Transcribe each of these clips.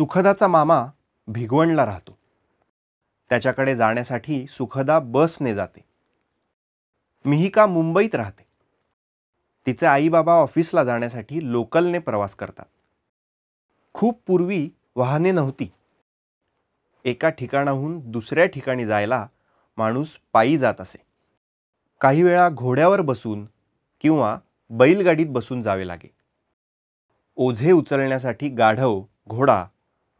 सुखदाचा मामा भिगवणला राहतो त्याच्याकडे जाण्यासाठी सुखदा बसने जाते मिहिका मुंबईत राहते तिचे आईबाबा ऑफिसला जाण्यासाठी लोकलने प्रवास करतात खूप पूर्वी वाहने नव्हती एका ठिकाणाहून दुसऱ्या ठिकाणी जायला माणूस पायी जात असे काही वेळा घोड्यावर बसून किंवा बैलगाडीत बसून जावे लागे ओझे उचलण्यासाठी गाढव घोडा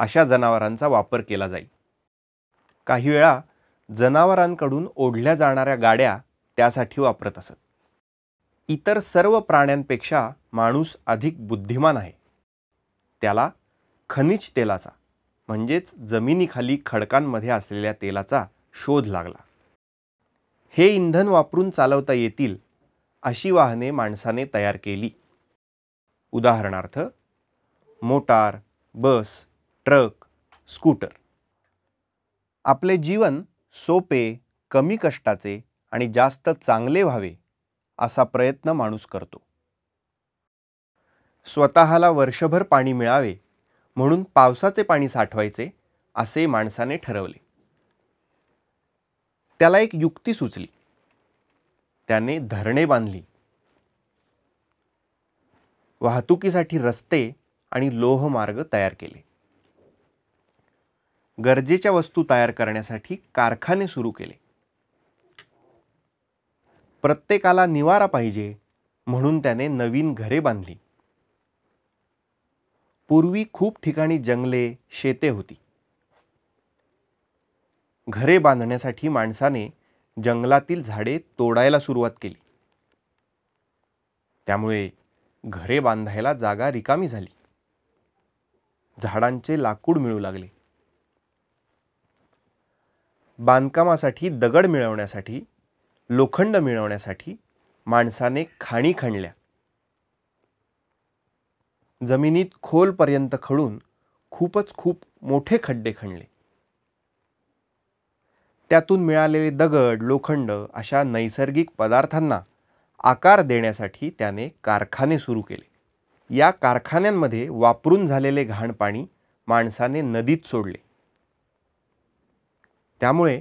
अशा जनावरांचा वापर केला जाईल काही वेळा जनावरांकडून ओढल्या जाणाऱ्या गाड्या त्यासाठी वापरत असत इतर सर्व प्राण्यांपेक्षा माणूस अधिक बुद्धिमान आहे त्याला खनिज तेलाचा म्हणजेच जमिनीखाली खडकांमध्ये असलेल्या तेलाचा शोध लागला हे इंधन वापरून चालवता येतील अशी वाहने माणसाने तयार केली उदाहरणार्थ मोटार बस ट्रक स्कूटर आपले जीवन सोपे कमी कष्टाचे आणि जास्त चांगले व्हावे असा प्रयत्न माणूस करतो स्वतःला वर्षभर पाणी मिळावे म्हणून पावसाचे पाणी साठवायचे असे माणसाने ठरवले त्याला एक युक्ती सुचली त्याने धरणे बांधली वाहतुकीसाठी रस्ते आणि लोहमार्ग तयार केले गरजेच्या वस्तू तयार करण्यासाठी कारखाने सुरू केले प्रत्येकाला निवारा पाहिजे म्हणून त्याने नवीन घरे बांधली पूर्वी खूप ठिकाणी जंगले शेते होती घरे बांधण्यासाठी माणसाने जंगलातील झाडे तोडायला सुरुवात केली त्यामुळे घरे बांधायला जागा रिकामी झाली झाडांचे लाकूड मिळू लागले बांधकामासाठी दगड मिळवण्यासाठी लोखंड मिळवण्यासाठी माणसाने खाणी खणल्या जमिनीत खोलपर्यंत खडून खूपच खूप मोठे खड्डे खणले त्यातून मिळालेले दगड लोखंड अशा नैसर्गिक पदार्थांना आकार देण्यासाठी त्याने कारखाने सुरू केले या कारखान्यांमध्ये वापरून झालेले घाण पाणी माणसाने नदीत सोडले त्यामुळे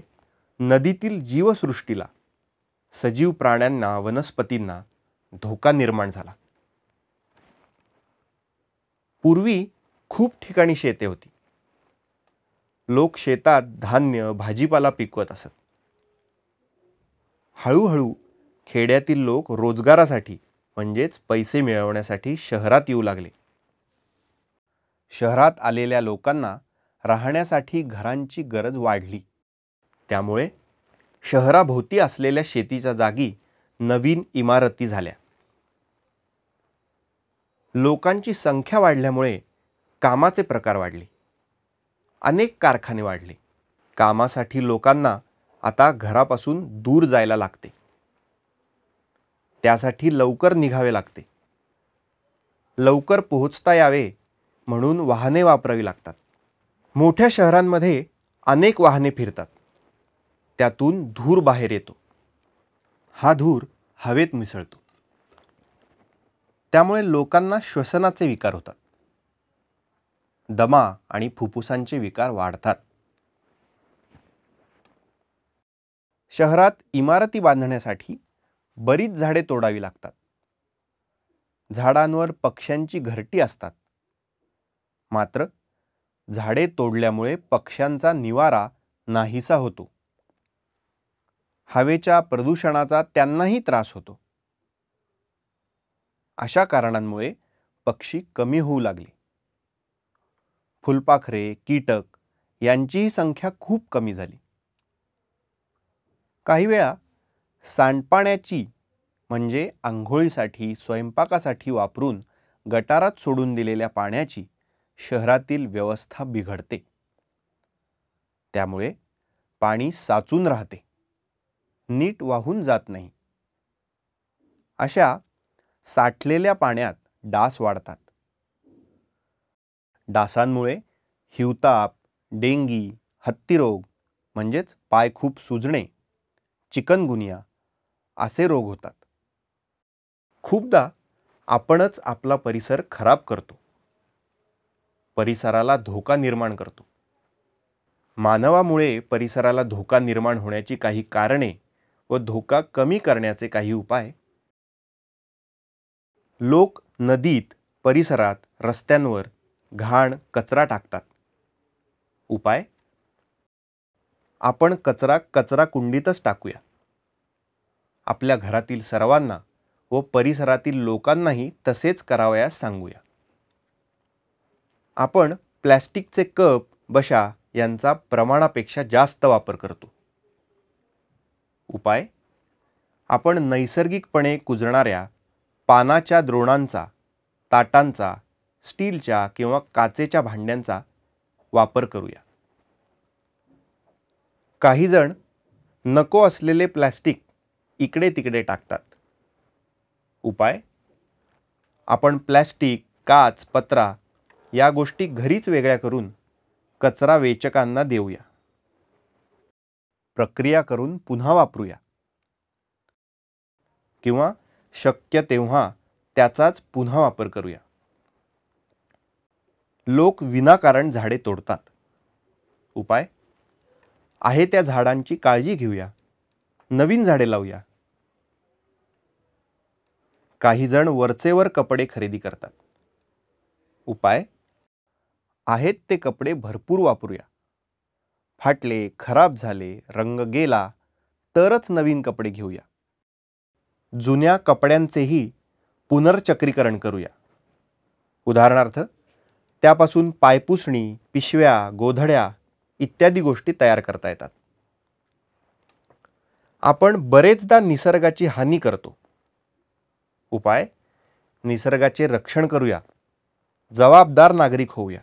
नदीतील जीवसृष्टीला सजीव प्राण्यांना वनस्पतींना धोका निर्माण झाला पूर्वी खूप ठिकाणी शेते होती लोक शेतात धान्य भाजीपाला पिकवत असत हळूहळू खेड्यातील लोक रोजगारासाठी म्हणजेच पैसे मिळवण्यासाठी शहरात येऊ लागले शहरात आलेल्या लोकांना राहण्यासाठी घरांची गरज वाढली त्यामुळे शहराभोवती असलेल्या शेतीच्या जागी नवीन इमारती झाल्या लोकांची संख्या वाढल्यामुळे कामाचे प्रकार वाढले अनेक कारखाने वाढले कामासाठी लोकांना आता घरापासून दूर जायला लागते त्यासाठी लवकर निघावे लागते लवकर पोहोचता यावे म्हणून वाहने वापरावी लागतात मोठ्या शहरांमध्ये अनेक वाहने फिरतात त्यातून धूर बाहेर येतो हा धूर हवेत मिसळतो त्यामुळे लोकांना श्वसनाचे विकार होतात दमा आणि फुफ्फुसांचे विकार वाढतात शहरात इमारती बांधण्यासाठी बरीच झाडे तोडावी लागतात झाडांवर पक्ष्यांची घरटी असतात मात्र झाडे तोडल्यामुळे पक्ष्यांचा निवारा नाहीसा होतो हवेच्या प्रदूषणाचा त्यांनाही त्रास होतो अशा कारणांमुळे पक्षी कमी होऊ लागले फुलपाखरे कीटक यांचीही संख्या खूप कमी झाली काही वेळा सांडपाण्याची म्हणजे आंघोळीसाठी स्वयंपाकासाठी वापरून गटारात सोडून दिलेल्या पाण्याची शहरातील व्यवस्था बिघडते त्यामुळे पाणी साचून राहते नीट वाहून जात नाही अशा साठलेल्या पाण्यात डास वाढतात डासांमुळे हिवताप डेंगी हत्तीरोग म्हणजेच पाय खूप सुजणे चिकनगुनिया असे रोग होतात खूपदा आपणच आपला परिसर खराब करतो परिसराला धोका निर्माण करतो मानवामुळे परिसराला धोका निर्माण होण्याची काही कारणे व धोका कमी करण्याचे काही उपाय लोक नदीत परिसरात रस्त्यांवर घाण कचरा टाकतात उपाय आपण कचरा कचरा कुंडीतच टाकूया आपल्या घरातील सर्वांना व परिसरातील लोकांनाही तसेच करावयास सांगूया आपण प्लॅस्टिकचे कप बशा यांचा प्रमाणापेक्षा जास्त वापर करतो उपाय आपण नैसर्गिकपणे कुजणाऱ्या पानाच्या द्रोणांचा ताटांचा स्टीलच्या किंवा काचेच्या भांड्यांचा वापर करूया काहीजण नको असलेले प्लॅस्टिक इकडे तिकडे टाकतात उपाय आपण प्लॅस्टिक काच पत्रा या गोष्टी घरीच वेगळ्या करून कचरा वेचकांना देऊया प्रक्रिया करून पुन्हा वापरूया किंवा शक्य तेव्हा त्याचाच पुन्हा वापर करूया लोक विनाकारण झाडे तोडतात उपाय आहे त्या झाडांची काळजी घेऊया नवीन झाडे लावूया काही जण वरचेवर कपडे खरेदी करतात उपाय आहेत ते कपडे भरपूर वापरूया फाटले खराब झाले रंग गेला तरच नवीन कपडे घेऊया जुन्या कपड्यांचेही पुनर्चक्रीकरण करूया उदाहरणार्थ त्यापासून पायपुसणी पिशव्या गोधड्या इत्यादी गोष्टी तयार करता येतात आपण बरेचदा निसर्गाची हानी करतो उपाय निसर्गाचे रक्षण करूया जबाबदार नागरिक होऊया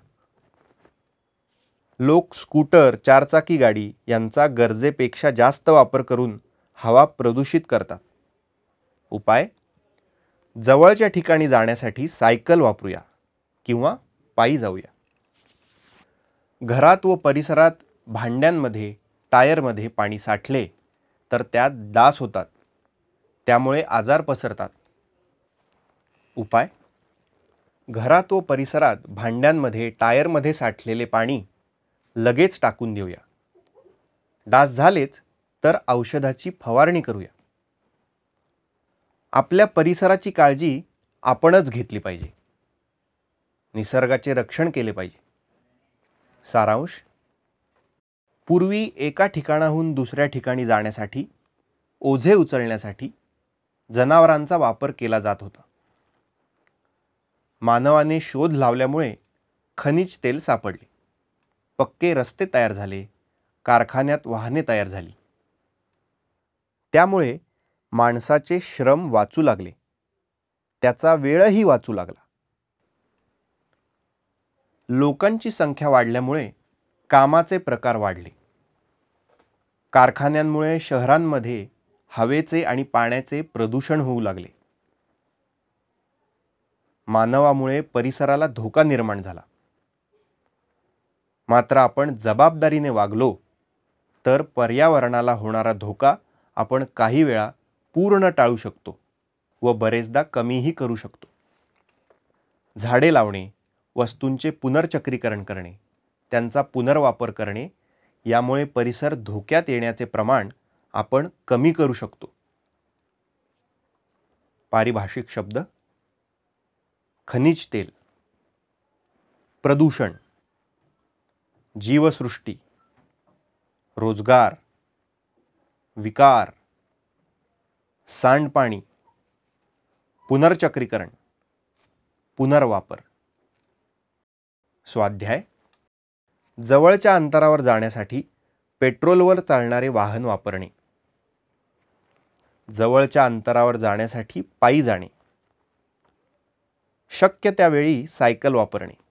लोक स्कूटर चारचाकी गाडी यांचा गरजेपेक्षा जास्त वापर करून हवा प्रदूषित करतात उपाय जवळच्या ठिकाणी जाण्यासाठी सायकल वापरूया किंवा पायी जाऊया घरात व परिसरात भांड्यांमध्ये टायरमध्ये पाणी साठले तर त्यात डास होतात त्यामुळे आजार पसरतात उपाय घरात व परिसरात भांड्यांमध्ये टायरमध्ये साठलेले पाणी लगेच टाकून देऊया डास झालेच तर औषधाची फवारणी करूया आपल्या परिसराची काळजी आपणच घेतली पाहिजे निसर्गाचे रक्षण केले पाहिजे सारांश पूर्वी एका ठिकाणाहून दुसऱ्या ठिकाणी जाण्यासाठी ओझे उचलण्यासाठी जनावरांचा वापर केला जात होता मानवाने शोध लावल्यामुळे खनिज तेल सापडले पक्के रस्ते तयार झाले कारखान्यात वाहने तयार झाली त्यामुळे माणसाचे श्रम वाचू लागले त्याचा वेळही वाचू लागला लोकांची संख्या वाढल्यामुळे कामाचे प्रकार वाढले कारखान्यांमुळे शहरांमध्ये हवेचे आणि पाण्याचे प्रदूषण होऊ लागले मानवामुळे परिसराला धोका निर्माण झाला मात्र आपण जबाबदारीने वागलो तर पर्यावरणाला होणारा धोका आपण काही वेळा पूर्ण टाळू शकतो व बरेचदा कमीही करू शकतो झाडे लावणे वस्तूंचे पुनर्चक्रीकरण करणे त्यांचा पुनर्वापर करणे यामुळे परिसर धोक्यात येण्याचे प्रमाण आपण कमी करू शकतो पारिभाषिक शब्द खनिज तेल प्रदूषण जीवसृष्टी रोजगार विकार सांडपाणी पुनर्चक्रीकरण पुनर्वापर स्वाध्याय जवळच्या अंतरावर जाण्यासाठी पेट्रोलवर चालणारे वाहन वापरणे जवळच्या अंतरावर जाण्यासाठी पायी जाणे शक्य त्यावेळी सायकल वापरणे